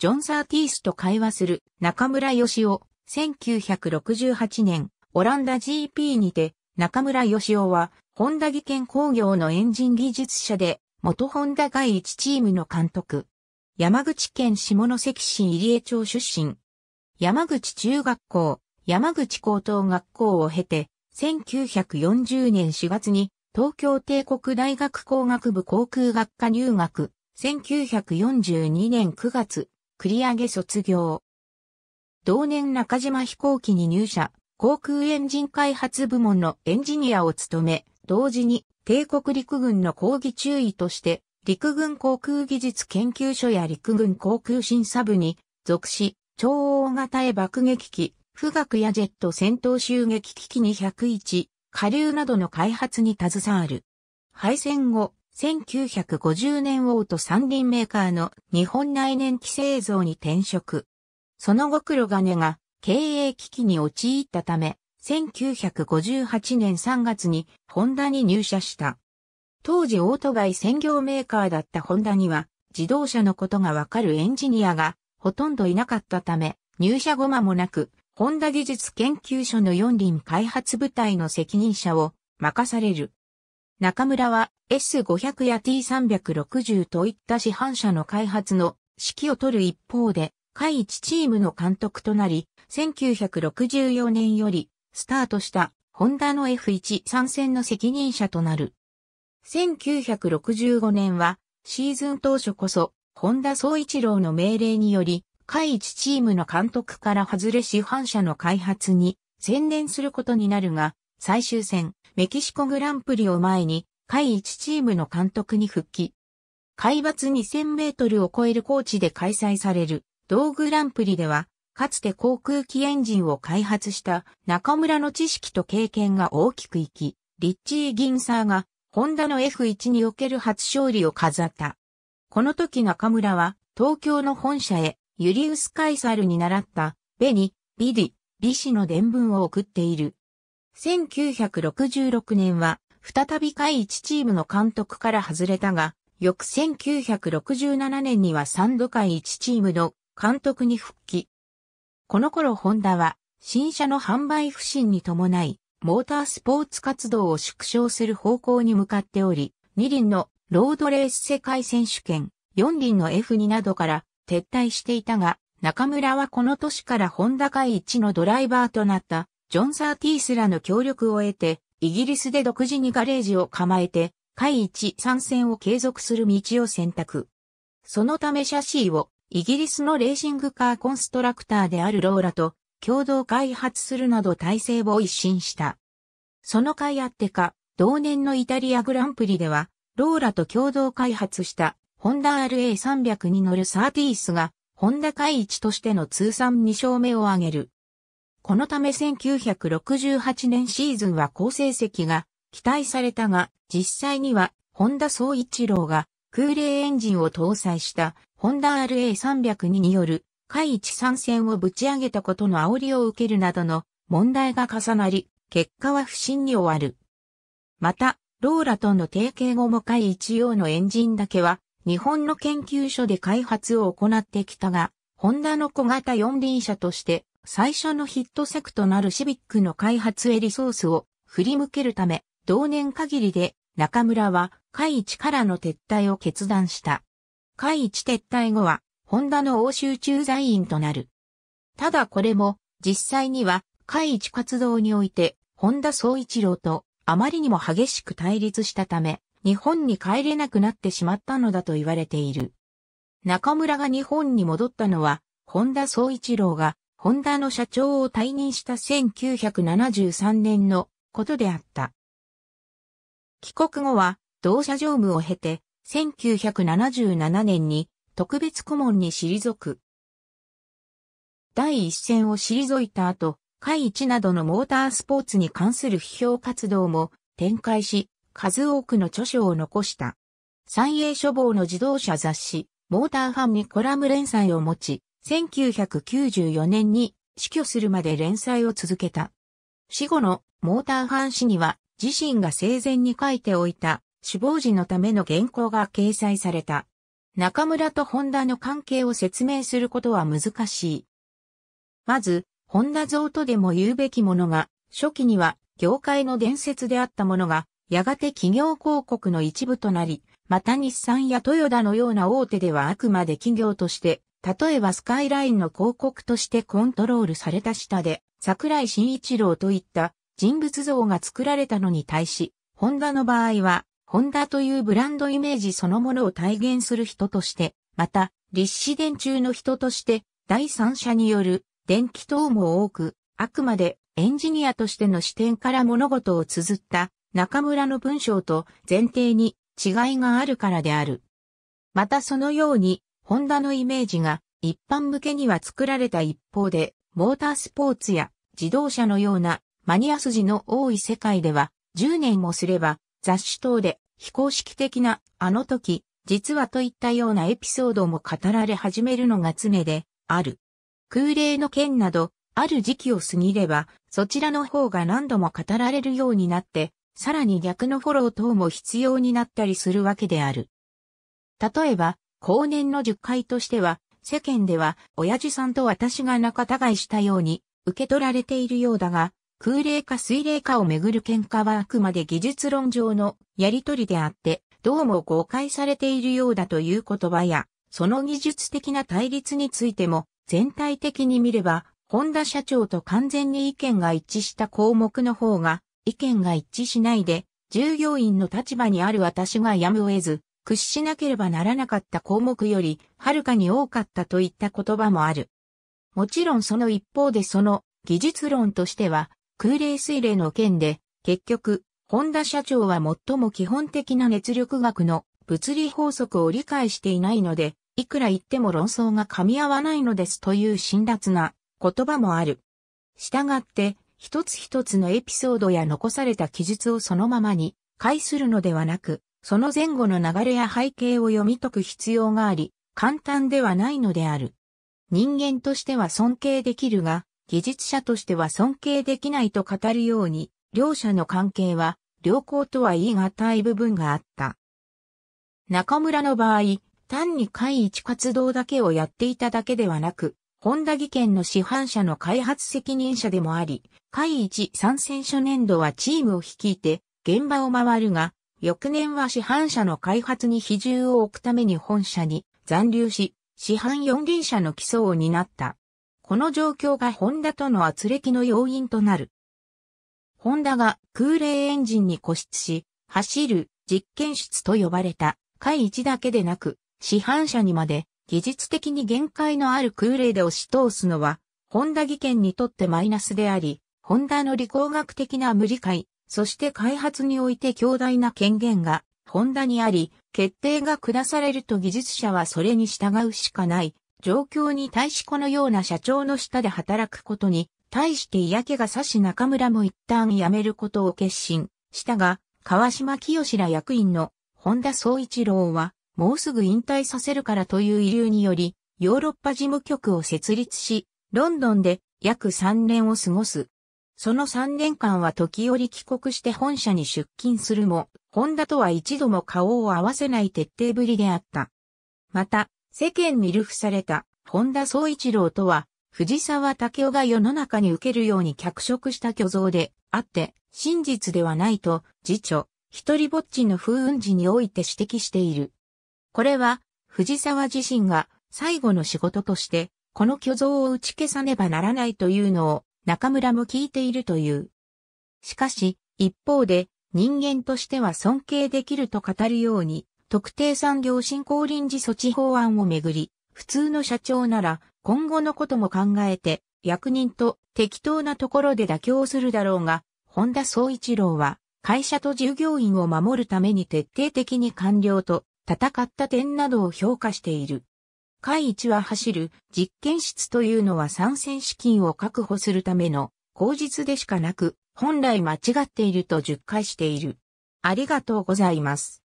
ジョン・サーティースと会話する中村義雄。1968年、オランダ GP にて、中村義雄は、ホンダ技研工業のエンジン技術者で、元ホンダ外一チームの監督。山口県下関市入江町出身。山口中学校、山口高等学校を経て、1940年4月に東京帝国大学工学部航空学科入学、1942年9月、繰り上げ卒業。同年中島飛行機に入社、航空エンジン開発部門のエンジニアを務め、同時に帝国陸軍の抗議注意として、陸軍航空技術研究所や陸軍航空審査部に属し、超大型へ爆撃機、富岳やジェット戦闘襲撃機器201、下流などの開発に携わる。敗戦後、1950年オート三輪メーカーの日本内燃機製造に転職。その後黒金が経営危機に陥ったため、1958年3月にホンダに入社した。当時オートバイ専業メーカーだったホンダには自動車のことがわかるエンジニアがほとんどいなかったため、入社後間もなく、ホンダ技術研究所の四輪開発部隊の責任者を任される。中村は S500 や T360 といった市販車の開発の指揮を取る一方で、海一チームの監督となり、1964年よりスタートしたホンダの F1 参戦の責任者となる。1965年はシーズン当初こそ、ホンダ総一郎の命令により、海一チームの監督から外れ市販車の開発に専念することになるが、最終戦、メキシコグランプリを前に、下位1チームの監督に復帰。海抜2000メートルを超える高地で開催される、同グランプリでは、かつて航空機エンジンを開発した中村の知識と経験が大きくいき、リッチー・ギンサーが、ホンダの F1 における初勝利を飾った。この時中村は、東京の本社へ、ユリウス・カイサルに習った、ベニ、ビディ、ビシの伝聞を送っている。1966年は、再び下位チームの監督から外れたが、翌1967年には3度下位チームの監督に復帰。この頃ホンダは、新車の販売不振に伴い、モータースポーツ活動を縮小する方向に向かっており、二輪のロードレース世界選手権、四輪の F2 などから撤退していたが、中村はこの年からホンダ会一のドライバーとなったジョン・サーティースらの協力を得て、イギリスで独自にガレージを構えて、海一参戦を継続する道を選択。そのためシャシーをイギリスのレーシングカーコンストラクターであるローラと共同開発するなど体制を一新した。その甲斐あってか、同年のイタリアグランプリでは、ローラと共同開発したホンダ RA300 に乗るサーティースが、ホンダ海一としての通算2勝目を挙げる。このため1968年シーズンは好成績が期待されたが、実際には、ホンダ総一郎が空冷エンジンを搭載したホンダ RA302 による海一参戦をぶち上げたことの煽りを受けるなどの問題が重なり、結果は不振に終わる。また、ローラとの提携後も海一用のエンジンだけは、日本の研究所で開発を行ってきたが、ホンダの小型四輪車として最初のヒット作となるシビックの開発へリソースを振り向けるため、同年限りで中村は海一からの撤退を決断した。海一撤退後は、ホンダの欧州駐在員となる。ただこれも、実際には、海一活動において、ホンダ総一郎と、あまりにも激しく対立したため、日本に帰れなくなってしまったのだと言われている。中村が日本に戻ったのは、本田総一郎がホンダの社長を退任した1973年のことであった。帰国後は、同社常務を経て、1977年に特別顧問に退く。第一線を退いた後、海一などのモータースポーツに関する批評活動も展開し、数多くの著書を残した。三栄書房の自動車雑誌、モーターファンにコラム連載を持ち、1994年に死去するまで連載を続けた。死後のモーターハン誌には自身が生前に書いておいた死亡時のための原稿が掲載された。中村とホンダの関係を説明することは難しい。まず、ホンダ像とでも言うべきものが、初期には業界の伝説であったものが、やがて企業広告の一部となり、また日産やトヨタのような大手ではあくまで企業として例えばスカイラインの広告としてコントロールされた下で、桜井慎一郎といった人物像が作られたのに対し、ホンダの場合は、ホンダというブランドイメージそのものを体現する人として、また、立志電中の人として、第三者による電気等も多く、あくまでエンジニアとしての視点から物事を綴った中村の文章と前提に違いがあるからである。またそのようにホンダのイメージが一般向けには作られた一方で、モータースポーツや自動車のようなマニア筋の多い世界では、10年もすれば雑誌等で非公式的なあの時、実はといったようなエピソードも語られ始めるのが常である。空冷の件など、ある時期を過ぎれば、そちらの方が何度も語られるようになって、さらに逆のフォロー等も必要になったりするわけである。例えば、後年の10回としては、世間では、親父さんと私が仲違いしたように、受け取られているようだが、空冷か水冷かをめぐる喧嘩はあくまで技術論上のやりとりであって、どうも誤解されているようだという言葉や、その技術的な対立についても、全体的に見れば、本田社長と完全に意見が一致した項目の方が、意見が一致しないで、従業員の立場にある私がやむを得ず、屈しなければならなかった項目より、はるかに多かったといった言葉もある。もちろんその一方でその技術論としては、空冷水冷の件で、結局、本田社長は最も基本的な熱力学の物理法則を理解していないので、いくら言っても論争が噛み合わないのですという辛辣な言葉もある。したがって、一つ一つのエピソードや残された記述をそのままに、解するのではなく、その前後の流れや背景を読み解く必要があり、簡単ではないのである。人間としては尊敬できるが、技術者としては尊敬できないと語るように、両者の関係は良好とは言い難い部分があった。中村の場合、単に会一活動だけをやっていただけではなく、本田技研の市販車の開発責任者でもあり、会一参戦初年度はチームを率いて現場を回るが、翌年は市販車の開発に比重を置くために本社に残留し、市販四輪車の基礎を担った。この状況がホンダとの圧力の要因となる。ホンダが空冷エンジンに固執し、走る実験室と呼ばれた、回一だけでなく、市販車にまで技術的に限界のある空冷で押し通すのは、ホンダ技研にとってマイナスであり、ホンダの理工学的な無理解、そして開発において強大な権限がホンダにあり、決定が下されると技術者はそれに従うしかない状況に対しこのような社長の下で働くことに対して嫌気がさし中村も一旦辞めることを決心したが、川島清ら役員の本田総一郎は、もうすぐ引退させるからという理由により、ヨーロッパ事務局を設立し、ロンドンで約3年を過ごす。その3年間は時折帰国して本社に出勤するも、ホンダとは一度も顔を合わせない徹底ぶりであった。また、世間に流布された、本田総一郎とは、藤沢武雄が世の中に受けるように脚色した虚像であって、真実ではないと、辞書、一人ぼっちの風雲児において指摘している。これは、藤沢自身が最後の仕事として、この虚像を打ち消さねばならないというのを中村も聞いているという。しかし、一方で、人間としては尊敬できると語るように、特定産業振興臨時措置法案をめぐり、普通の社長なら今後のことも考えて、役人と適当なところで妥協するだろうが、本田総一郎は会社と従業員を守るために徹底的に官僚と戦った点などを評価している。会一は走る実験室というのは参戦資金を確保するための口実でしかなく、本来間違っていると10回している。ありがとうございます。